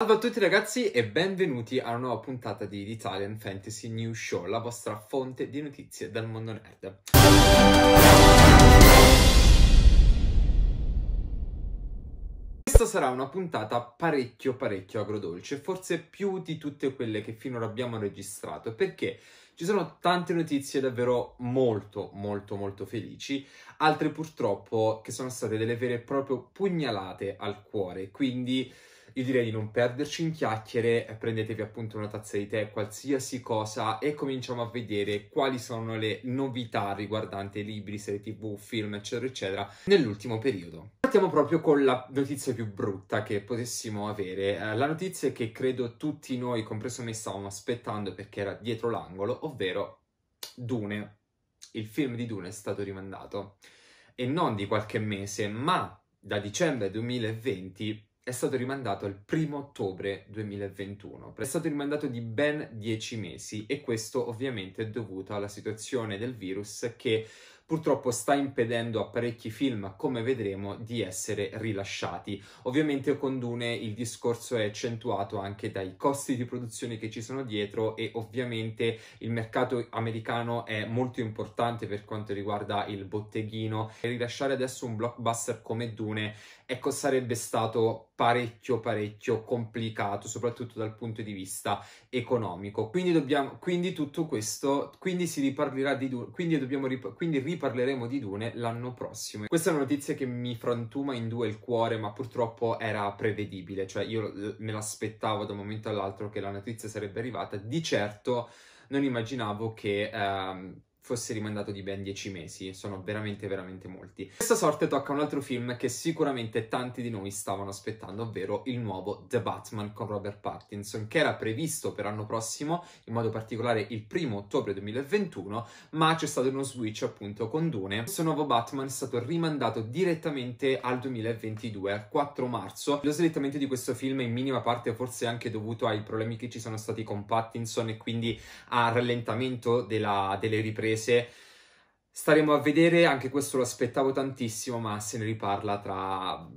Salve a tutti ragazzi e benvenuti a una nuova puntata di Italian Fantasy News Show, la vostra fonte di notizie dal mondo nerd. Questa sarà una puntata parecchio parecchio agrodolce, forse più di tutte quelle che finora abbiamo registrato, perché ci sono tante notizie davvero molto, molto, molto felici, altre purtroppo che sono state delle vere e proprie pugnalate al cuore, quindi io direi di non perderci in chiacchiere, eh, prendetevi appunto una tazza di tè, qualsiasi cosa e cominciamo a vedere quali sono le novità riguardanti libri, serie tv, film, eccetera, eccetera, nell'ultimo periodo. Partiamo proprio con la notizia più brutta che potessimo avere, eh, la notizia che credo tutti noi, compreso me, stavamo aspettando perché era dietro l'angolo, ovvero Dune. Il film di Dune è stato rimandato e non di qualche mese, ma da dicembre 2020 è stato rimandato al 1 ottobre 2021. È stato rimandato di ben 10 mesi e questo ovviamente è dovuto alla situazione del virus che purtroppo sta impedendo a parecchi film, come vedremo, di essere rilasciati. Ovviamente con Dune il discorso è accentuato anche dai costi di produzione che ci sono dietro e ovviamente il mercato americano è molto importante per quanto riguarda il botteghino e rilasciare adesso un blockbuster come Dune, ecco, sarebbe stato parecchio parecchio complicato, soprattutto dal punto di vista economico. Quindi dobbiamo quindi tutto questo, quindi si riparlerà di Dune, quindi dobbiamo quindi rip- parleremo di Dune l'anno prossimo. Questa è una notizia che mi frantuma in due il cuore, ma purtroppo era prevedibile, cioè io me l'aspettavo da un momento all'altro che la notizia sarebbe arrivata, di certo non immaginavo che... Ehm, fosse rimandato di ben 10 mesi, sono veramente veramente molti. Questa sorte tocca un altro film che sicuramente tanti di noi stavano aspettando, ovvero il nuovo The Batman con Robert Pattinson, che era previsto per l'anno prossimo, in modo particolare il primo ottobre 2021, ma c'è stato uno switch appunto con Dune. Questo nuovo Batman è stato rimandato direttamente al 2022, al 4 marzo. Lo slittamento di questo film in minima parte forse anche dovuto ai problemi che ci sono stati con Pattinson e quindi al rallentamento della, delle riprese inglese. Staremo a vedere, anche questo lo aspettavo tantissimo, ma se ne riparla tra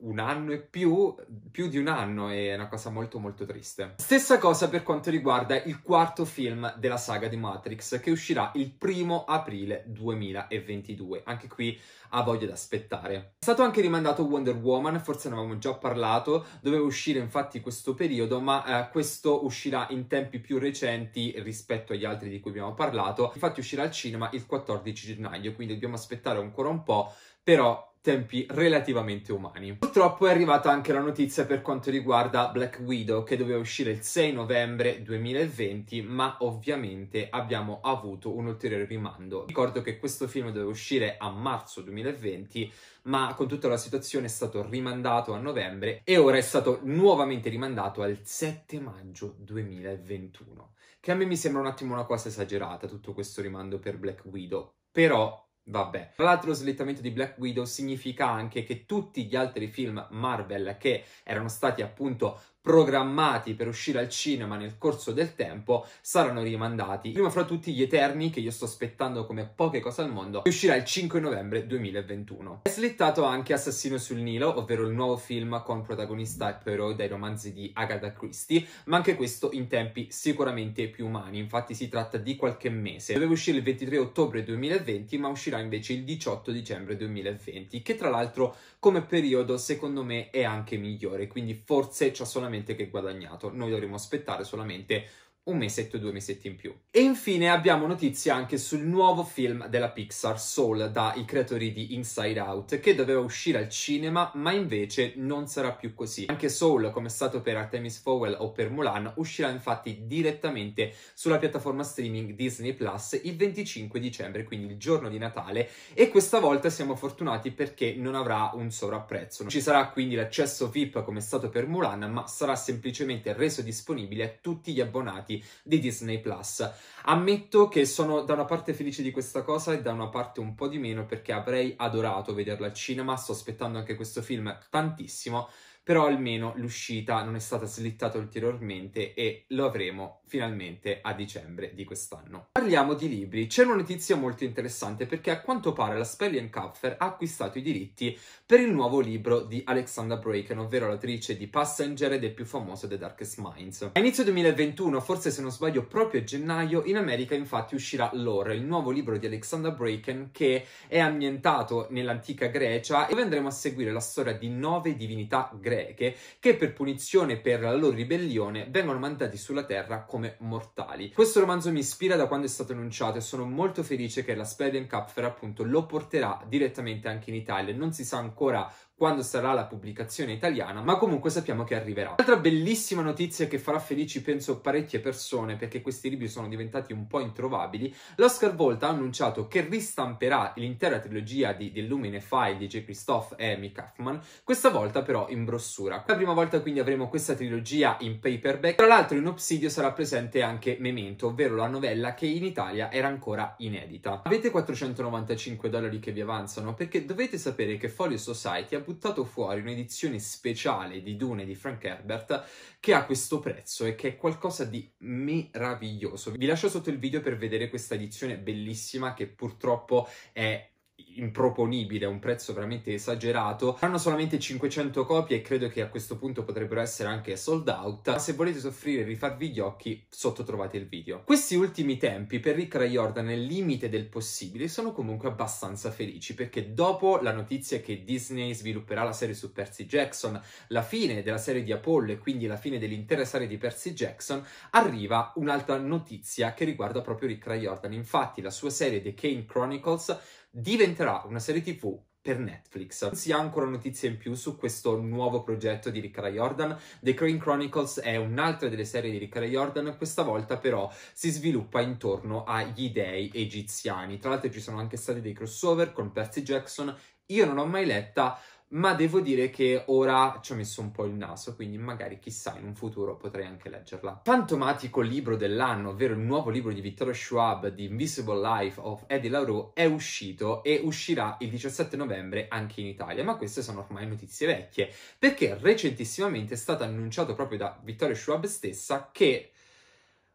un anno e più, più di un anno, è una cosa molto molto triste. Stessa cosa per quanto riguarda il quarto film della saga di Matrix, che uscirà il primo aprile 2022. Anche qui ha voglia di aspettare. È stato anche rimandato Wonder Woman, forse ne avevamo già parlato, doveva uscire infatti questo periodo, ma eh, questo uscirà in tempi più recenti rispetto agli altri di cui abbiamo parlato. Infatti uscirà al cinema il 14 gennaio, quindi dobbiamo aspettare ancora un po', però tempi relativamente umani. Purtroppo è arrivata anche la notizia per quanto riguarda Black Widow che doveva uscire il 6 novembre 2020 ma ovviamente abbiamo avuto un ulteriore rimando. Ricordo che questo film doveva uscire a marzo 2020 ma con tutta la situazione è stato rimandato a novembre e ora è stato nuovamente rimandato al 7 maggio 2021 che a me mi sembra un attimo una cosa esagerata tutto questo rimando per Black Widow però Vabbè. Tra l'altro lo slittamento di Black Widow significa anche che tutti gli altri film Marvel che erano stati appunto programmati per uscire al cinema nel corso del tempo saranno rimandati. Prima fra tutti gli Eterni, che io sto aspettando come poche cose al mondo, che uscirà il 5 novembre 2021. È slittato anche Assassino sul Nilo, ovvero il nuovo film con protagonista e però dai romanzi di Agatha Christie, ma anche questo in tempi sicuramente più umani, infatti si tratta di qualche mese. Doveva uscire il 23 ottobre 2020, ma uscirà invece il 18 dicembre 2020, che tra l'altro come periodo secondo me è anche migliore, quindi forse c'è solamente assolutamente che guadagnato. Noi dovremo aspettare solamente un mesetto e due mesetti in più. E infine abbiamo notizie anche sul nuovo film della Pixar Soul dai creatori di Inside Out che doveva uscire al cinema ma invece non sarà più così. Anche Soul come è stato per Artemis Fowl o per Mulan uscirà infatti direttamente sulla piattaforma streaming Disney Plus il 25 dicembre quindi il giorno di Natale e questa volta siamo fortunati perché non avrà un sovrapprezzo. Non ci sarà quindi l'accesso VIP come è stato per Mulan ma sarà semplicemente reso disponibile a tutti gli abbonati abbonati di Disney Plus. Ammetto che sono da una parte felice di questa cosa e da una parte un po' di meno perché avrei adorato vederla al cinema, sto aspettando anche questo film tantissimo però almeno l'uscita non è stata slittata ulteriormente e lo avremo finalmente a dicembre di quest'anno. Parliamo di libri, c'è una notizia molto interessante perché a quanto pare la Spellian ha acquistato i diritti per il nuovo libro di Alexandra Braken, ovvero l'autrice di Passenger ed è più famoso The Darkest Minds. A inizio 2021, forse se non sbaglio proprio a gennaio, in America infatti uscirà Lore, il nuovo libro di Alexandra Braken che è ambientato nell'antica Grecia e andremo a seguire la storia di nove divinità greche greche che per punizione per la loro ribellione vengono mandati sulla terra come mortali. Questo romanzo mi ispira da quando è stato annunciato e sono molto felice che la Spellian Cup appunto lo porterà direttamente anche in Italia. Non si sa ancora quando sarà la pubblicazione italiana, ma comunque sappiamo che arriverà. Un'altra bellissima notizia che farà felici penso parecchie persone perché questi libri sono diventati un po' introvabili, l'Oscar Volta ha annunciato che ristamperà l'intera trilogia di The Lumine File di J. Christoph e Amy Kaufman, questa volta però in brossura. La prima volta quindi avremo questa trilogia in paperback, tra l'altro in Obsidio sarà presente anche Memento, ovvero la novella che in Italia era ancora inedita. Avete 495 dollari che vi avanzano perché dovete sapere che Folio Society ha buttato fuori un'edizione speciale di Dune di Frank Herbert che ha questo prezzo e che è qualcosa di meraviglioso. Vi lascio sotto il video per vedere questa edizione bellissima che purtroppo è improponibile, a un prezzo veramente esagerato. Hanno solamente 500 copie e credo che a questo punto potrebbero essere anche sold out. Ma se volete soffrire e rifarvi gli occhi, sotto trovate il video. Questi ultimi tempi per Rick Riordan nel limite del possibile sono comunque abbastanza felici perché dopo la notizia che Disney svilupperà la serie su Percy Jackson, la fine della serie di Apollo e quindi la fine dell'intera serie di Percy Jackson, arriva un'altra notizia che riguarda proprio Rick Riordan. Infatti la sua serie The Kane Chronicles diventerà una serie tv per Netflix. Non si ha ancora notizie in più su questo nuovo progetto di Riccardo Jordan. The Crane Chronicles è un'altra delle serie di Riccardo Jordan, questa volta però si sviluppa intorno agli dei egiziani. Tra l'altro ci sono anche stati dei crossover con Percy Jackson. Io non l'ho mai letta, ma devo dire che ora ci ho messo un po' il naso, quindi magari chissà in un futuro potrei anche leggerla. Fantomatico libro dell'anno, ovvero il nuovo libro di Vittorio Schwab The Invisible Life of Eddie Lauro è uscito e uscirà il 17 novembre anche in Italia, ma queste sono ormai notizie vecchie, perché recentissimamente è stato annunciato proprio da Vittorio Schwab stessa che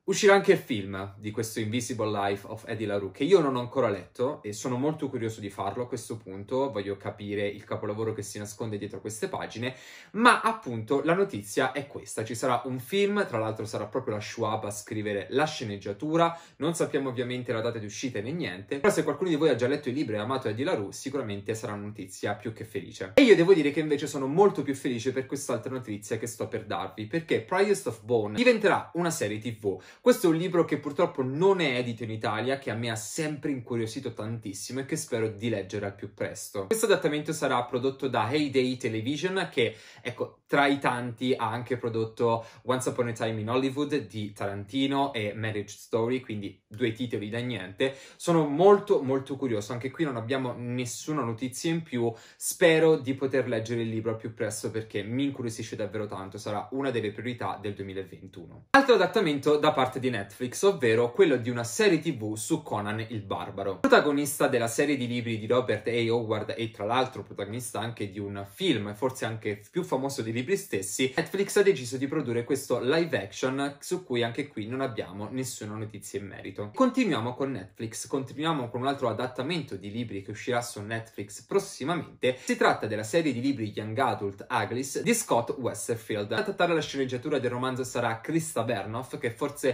Uscirà anche il film di questo Invisible Life of Eddie LaRue, che io non ho ancora letto e sono molto curioso di farlo a questo punto, voglio capire il capolavoro che si nasconde dietro queste pagine, ma appunto la notizia è questa, ci sarà un film, tra l'altro sarà proprio la Schwab a scrivere la sceneggiatura, non sappiamo ovviamente la data di uscita né niente, però se qualcuno di voi ha già letto i libri e amato Eddie LaRue, sicuramente sarà una notizia più che felice. E io devo dire che invece sono molto più felice per quest'altra notizia che sto per darvi, perché Priest of Bone diventerà una serie tv, questo è un libro che purtroppo non è edito in Italia, che a me ha sempre incuriosito tantissimo e che spero di leggere al più presto. Questo adattamento sarà prodotto da Heyday Television, che ecco, tra i tanti ha anche prodotto Once Upon a Time in Hollywood di Tarantino e Marriage Story, quindi due titoli da niente. Sono molto molto curioso, anche qui non abbiamo nessuna notizia in più, spero di poter leggere il libro al più presto perché mi incuriosisce davvero tanto, sarà una delle priorità del 2021. Altro adattamento da parte parte di Netflix, ovvero quello di una serie tv su Conan il Barbaro. Protagonista della serie di libri di Robert A. Howard e tra l'altro protagonista anche di un film, forse anche più famoso dei libri stessi, Netflix ha deciso di produrre questo live action su cui anche qui non abbiamo nessuna notizia in merito. Continuiamo con Netflix, continuiamo con un altro adattamento di libri che uscirà su Netflix prossimamente. Si tratta della serie di libri Young Adult Aglis di Scott Westerfield. A trattare la sceneggiatura del romanzo sarà Krista Bernoff, che forse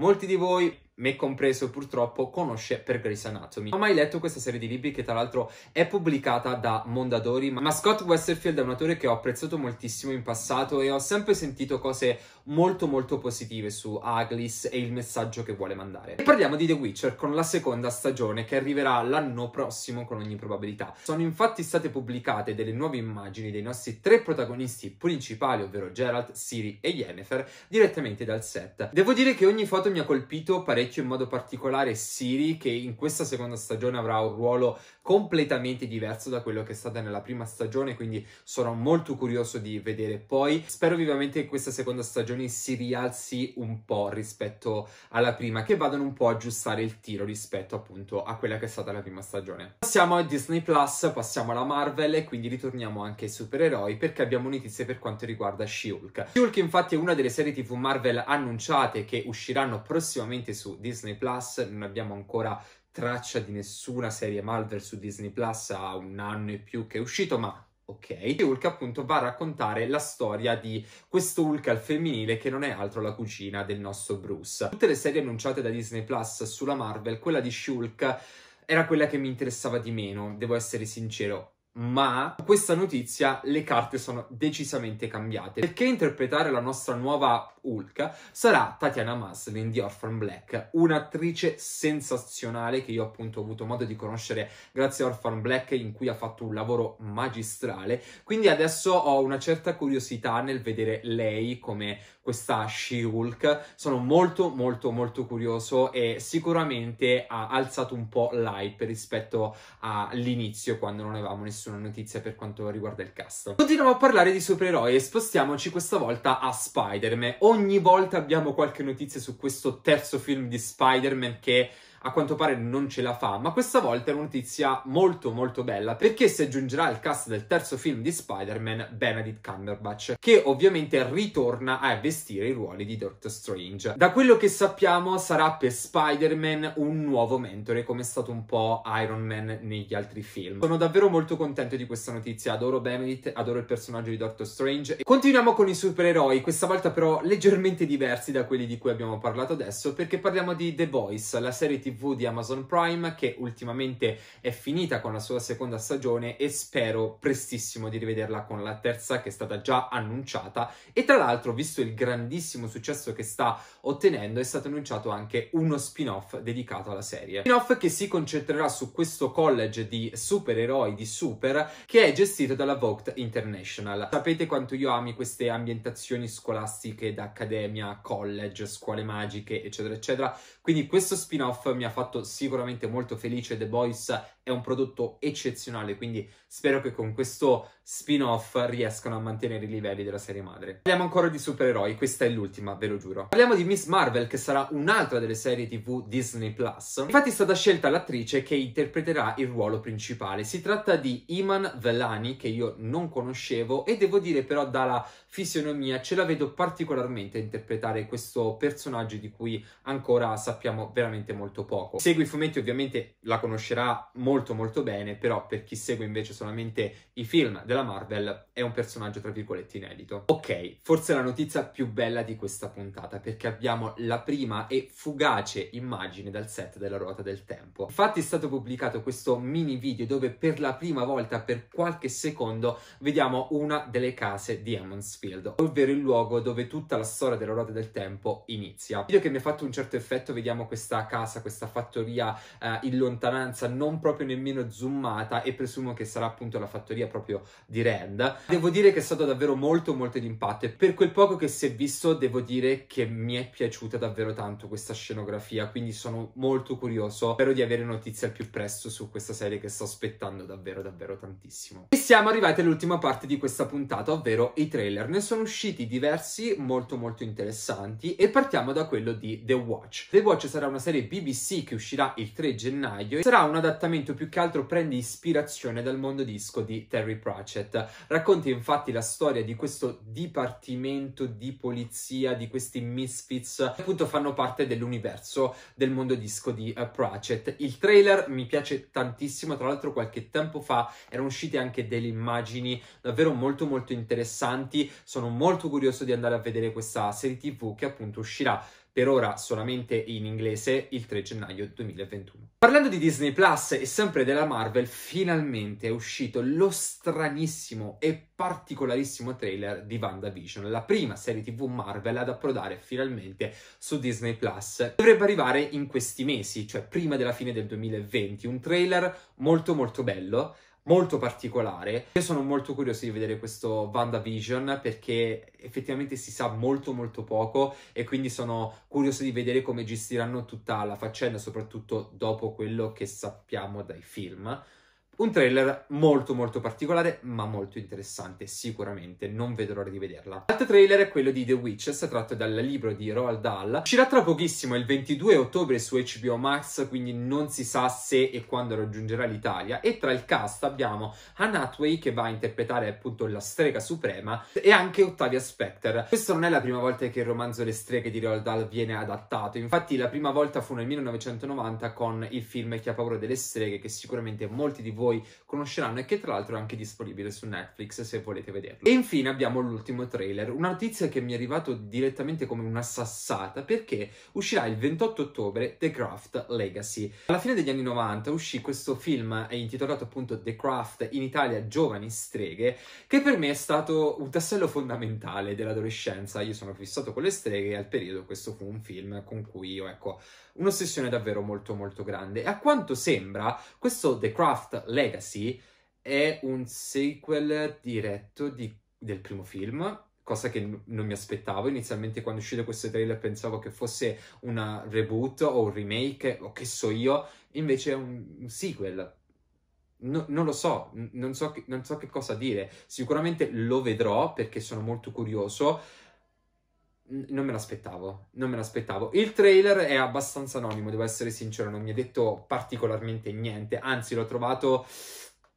Molti di voi, me compreso purtroppo, conosce per Grey's Anatomy. ho mai letto questa serie di libri che tra l'altro è pubblicata da Mondadori, ma Scott Westerfield è un autore che ho apprezzato moltissimo in passato e ho sempre sentito cose molto molto positive su Aglis e il messaggio che vuole mandare. E parliamo di The Witcher con la seconda stagione che arriverà l'anno prossimo con ogni probabilità. Sono infatti state pubblicate delle nuove immagini dei nostri tre protagonisti principali, ovvero Geralt, Siri e Yennefer, direttamente dal set. Devo dire che ogni foto mi ha colpito parecchio in modo particolare Siri, che in questa seconda stagione avrà un ruolo completamente diverso da quello che è stata nella prima stagione, quindi sono molto curioso di vedere poi. Spero vivamente che questa seconda stagione si rialzi un po' rispetto alla prima, che vadano un po' a aggiustare il tiro rispetto appunto a quella che è stata la prima stagione. Passiamo a Disney Plus, passiamo alla Marvel e quindi ritorniamo anche ai supereroi perché abbiamo notizie per quanto riguarda She-Hulk. She-Hulk infatti è una delle serie TV Marvel annunciate che usciranno usciranno prossimamente su Disney Plus. Non abbiamo ancora traccia di nessuna serie Marvel su Disney Plus a un anno e più che è uscito, ma ok? E Hulk appunto va a raccontare la storia di questo Hulk al femminile che non è altro la cugina del nostro Bruce. Tutte le serie annunciate da Disney Plus sulla Marvel, quella di Shulk era quella che mi interessava di meno, devo essere sincero. Ma con questa notizia le carte sono decisamente cambiate. Perché interpretare la nostra nuova Hulk sarà Tatiana Maslin di Orphan Black, un'attrice sensazionale che io appunto ho avuto modo di conoscere grazie a Orphan Black in cui ha fatto un lavoro magistrale, quindi adesso ho una certa curiosità nel vedere lei come questa She-Hulk, sono molto molto molto curioso e sicuramente ha alzato un po' l'hype rispetto all'inizio quando non avevamo nessuna notizia per quanto riguarda il cast. Continuiamo a parlare di supereroi e spostiamoci questa volta a Spider-Man, ogni volta abbiamo qualche notizia su questo terzo film di Spider-Man che a quanto pare non ce la fa, ma questa volta è una notizia molto molto bella perché si aggiungerà al cast del terzo film di Spider-Man Benedict Cumberbatch, che ovviamente ritorna a vestire i ruoli di Doctor Strange. Da quello che sappiamo sarà per Spider-Man un nuovo mentore come è stato un po' Iron Man negli altri film. Sono davvero molto contento di questa notizia, adoro Benedict, adoro il personaggio di Doctor Strange. E continuiamo con i supereroi, questa volta però leggermente diversi da quelli di cui abbiamo parlato adesso perché parliamo di The Voice, la serie tv TV di Amazon Prime che ultimamente è finita con la sua seconda stagione e spero prestissimo di rivederla con la terza che è stata già annunciata e tra l'altro visto il grandissimo successo che sta ottenendo è stato annunciato anche uno spin-off dedicato alla serie. Spin-off che si concentrerà su questo college di supereroi di super che è gestito dalla Vogt International. Sapete quanto io ami queste ambientazioni scolastiche d'accademia, college, scuole magiche eccetera eccetera quindi questo spin-off mi ha fatto sicuramente molto felice. The Boys è un prodotto eccezionale, quindi spero che con questo spin-off riescono a mantenere i livelli della serie madre. Parliamo ancora di supereroi, questa è l'ultima, ve lo giuro. Parliamo di Miss Marvel, che sarà un'altra delle serie TV Disney Plus. Infatti è stata scelta l'attrice che interpreterà il ruolo principale. Si tratta di Iman Velani, che io non conoscevo, e devo dire però dalla fisionomia ce la vedo particolarmente a interpretare questo personaggio di cui ancora sappiamo veramente molto poco. Chi segue i fumetti ovviamente la conoscerà molto molto bene, però per chi segue invece solamente i film della della Marvel è un personaggio tra virgolette inedito. Ok, forse la notizia più bella di questa puntata perché abbiamo la prima e fugace immagine dal set della ruota del tempo. Infatti è stato pubblicato questo mini video dove per la prima volta per qualche secondo vediamo una delle case di Hammonsfield, ovvero il luogo dove tutta la storia della ruota del tempo inizia. Video che mi ha fatto un certo effetto, vediamo questa casa, questa fattoria eh, in lontananza, non proprio nemmeno zoomata e presumo che sarà appunto la fattoria proprio di Rand. Devo dire che è stato davvero molto molto di impatto e per quel poco che si è visto devo dire che mi è piaciuta davvero tanto questa scenografia, quindi sono molto curioso, spero di avere notizie al più presto su questa serie che sto aspettando davvero davvero tantissimo. E siamo arrivati all'ultima parte di questa puntata, ovvero i trailer. Ne sono usciti diversi molto molto interessanti e partiamo da quello di The Watch. The Watch sarà una serie BBC che uscirà il 3 gennaio e sarà un adattamento più che altro prende ispirazione dal mondo disco di Terry Pratchett Ratchet racconta infatti la storia di questo dipartimento di polizia, di questi misfits, che appunto fanno parte dell'universo del mondo disco di uh, Pratchett. Il trailer mi piace tantissimo, tra l'altro qualche tempo fa erano uscite anche delle immagini davvero molto molto interessanti, sono molto curioso di andare a vedere questa serie tv che appunto uscirà per ora solamente in inglese, il 3 gennaio 2021. Parlando di Disney Plus e sempre della Marvel, finalmente è uscito lo stranissimo e particolarissimo trailer di WandaVision, la prima serie TV Marvel ad approdare finalmente su Disney Plus. Dovrebbe arrivare in questi mesi, cioè prima della fine del 2020, un trailer molto molto bello molto particolare. Io sono molto curioso di vedere questo WandaVision perché effettivamente si sa molto molto poco e quindi sono curioso di vedere come gestiranno tutta la faccenda, soprattutto dopo quello che sappiamo dai film. Un trailer molto molto particolare ma molto interessante sicuramente, non vedo l'ora di vederla. L'altro trailer è quello di The Witches tratto dal libro di Roald Dahl. Uscirà tra pochissimo il 22 ottobre su HBO Max quindi non si sa se e quando raggiungerà l'Italia e tra il cast abbiamo Anna Hathaway che va a interpretare appunto la strega suprema e anche Ottavia Specter. Questa non è la prima volta che il romanzo Le streghe di Roald Dahl viene adattato, infatti la prima volta fu nel 1990 con il film Chi ha paura delle streghe che sicuramente molti di voi voi conosceranno e che tra l'altro è anche disponibile su Netflix se volete vederlo. E infine abbiamo l'ultimo trailer, una notizia che mi è arrivato direttamente come una sassata perché uscirà il 28 ottobre The Craft Legacy. Alla fine degli anni 90 uscì questo film intitolato appunto The Craft in Italia Giovani Streghe che per me è stato un tassello fondamentale dell'adolescenza. Io sono fissato con le streghe e al periodo questo fu un film con cui io ecco un'ossessione davvero molto molto grande. E a quanto sembra, questo The Craft Legacy è un sequel diretto di, del primo film, cosa che non mi aspettavo. Inizialmente quando uscì questo trailer pensavo che fosse una reboot o un remake o che so io, invece è un, sequel. No, non lo so, non so, che, non so che cosa dire. Sicuramente lo vedrò perché sono molto curioso non me l'aspettavo, non me l'aspettavo. Il trailer è abbastanza anonimo, devo essere sincero, non mi ha detto particolarmente niente, anzi l'ho trovato...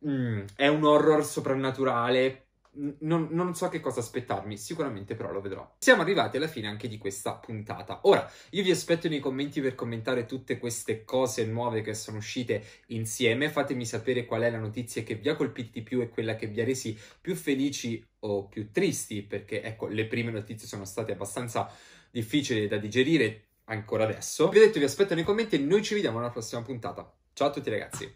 Mm, è un horror soprannaturale non, non, so che cosa aspettarmi, sicuramente però lo vedrò. Siamo arrivati alla fine anche di questa puntata. Ora, io vi aspetto nei commenti per commentare tutte queste cose nuove che sono uscite insieme. Fatemi sapere qual è la notizia che vi ha colpito di più e quella che vi ha resi più felici o più tristi, perché ecco, le prime notizie sono state abbastanza difficili da digerire ancora adesso. Vi ho detto, vi aspetto nei commenti e noi ci vediamo alla prossima puntata. Ciao a tutti ragazzi!